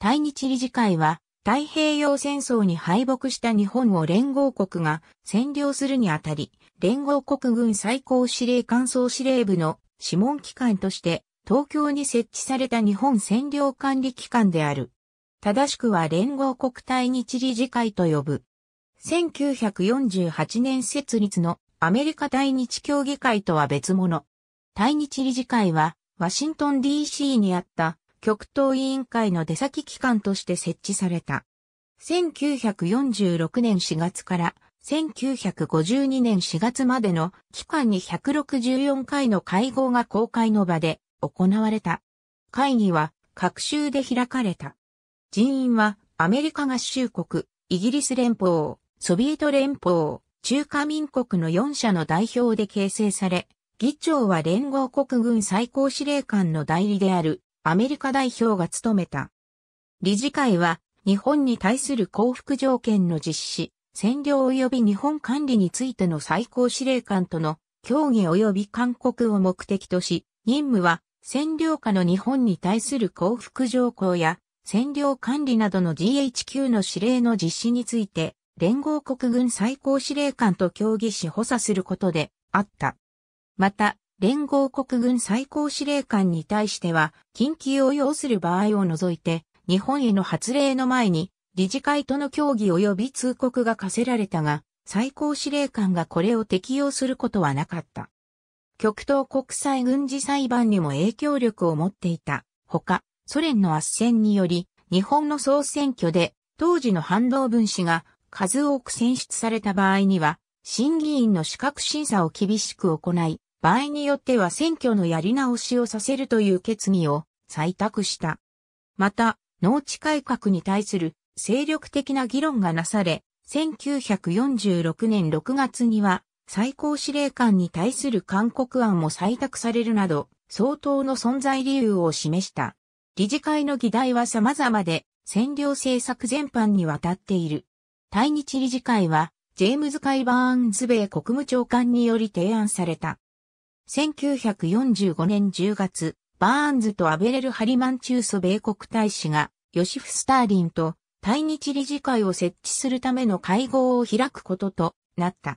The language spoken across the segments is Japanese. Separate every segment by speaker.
Speaker 1: 対日理事会は、太平洋戦争に敗北した日本を連合国が占領するにあたり、連合国軍最高司令官総司令部の諮問機関として、東京に設置された日本占領管理機関である。正しくは連合国対日理事会と呼ぶ。1948年設立のアメリカ対日協議会とは別物。対日理事会は、ワシントン DC にあった極東委員会の出先機関として設置された。1946年4月から1952年4月までの期間に164回の会合が公開の場で行われた。会議は各州で開かれた。人員はアメリカ合衆国、イギリス連邦、ソビエト連邦、中華民国の4社の代表で形成され、議長は連合国軍最高司令官の代理であるアメリカ代表が務めた。理事会は、日本に対する降伏条件の実施、占領及び日本管理についての最高司令官との協議及び勧告を目的とし、任務は占領下の日本に対する降伏条項や占領管理などの GHQ の指令の実施について、連合国軍最高司令官と協議し補佐することであった。また、連合国軍最高司令官に対しては、緊急を要する場合を除いて、日本への発令の前に、理事会との協議及び通告が課せられたが、最高司令官がこれを適用することはなかった。極東国際軍事裁判にも影響力を持っていた。ほか、ソ連の圧戦により、日本の総選挙で、当時の反動分子が数多く選出された場合には、審議員の資格審査を厳しく行い、場合によっては選挙のやり直しをさせるという決議を採択した。また、農地改革に対する精力的な議論がなされ、1946年6月には最高司令官に対する勧告案も採択されるなど、相当の存在理由を示した。理事会の議題は様々で、占領政策全般にわたっている。対日理事会は、ジェームズ・カイ・バーンズ米国務長官により提案された。1945年10月、バーンズとアベレル・ハリマン中ソ米国大使が、ヨシフ・スターリンと対日理事会を設置するための会合を開くこととなった。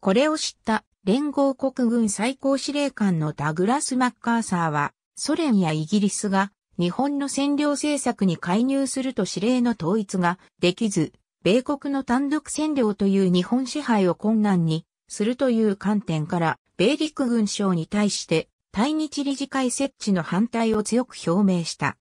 Speaker 1: これを知った連合国軍最高司令官のダグラス・マッカーサーは、ソ連やイギリスが日本の占領政策に介入すると司令の統一ができず、米国の単独占領という日本支配を困難にするという観点から、米陸軍省に対して対日理事会設置の反対を強く表明した。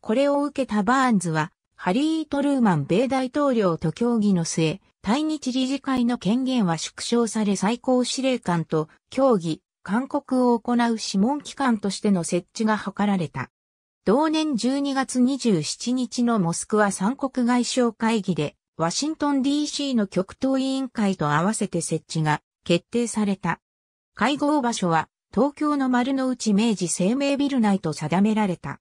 Speaker 1: これを受けたバーンズは、ハリー・トルーマン米大統領と協議の末、対日理事会の権限は縮小され最高司令官と協議、勧告を行う諮問機関としての設置が図られた。同年12月27日のモスクワ三国外相会議で、ワシントン DC の極東委員会と合わせて設置が決定された。会合場所は東京の丸の内明治生命ビル内と定められた。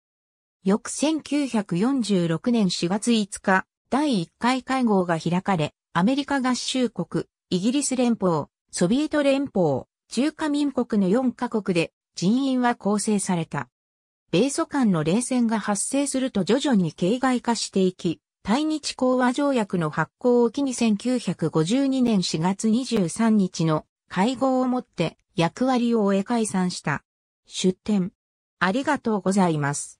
Speaker 1: 翌1946年4月5日、第1回会合が開かれ、アメリカ合衆国、イギリス連邦、ソビエト連邦、中華民国の4カ国で人員は構成された。米ソ間の冷戦が発生すると徐々に形骸化していき、対日講和条約の発行を機に1952年4月23日の会合をもって役割を終え解散した。出展。ありがとうございます。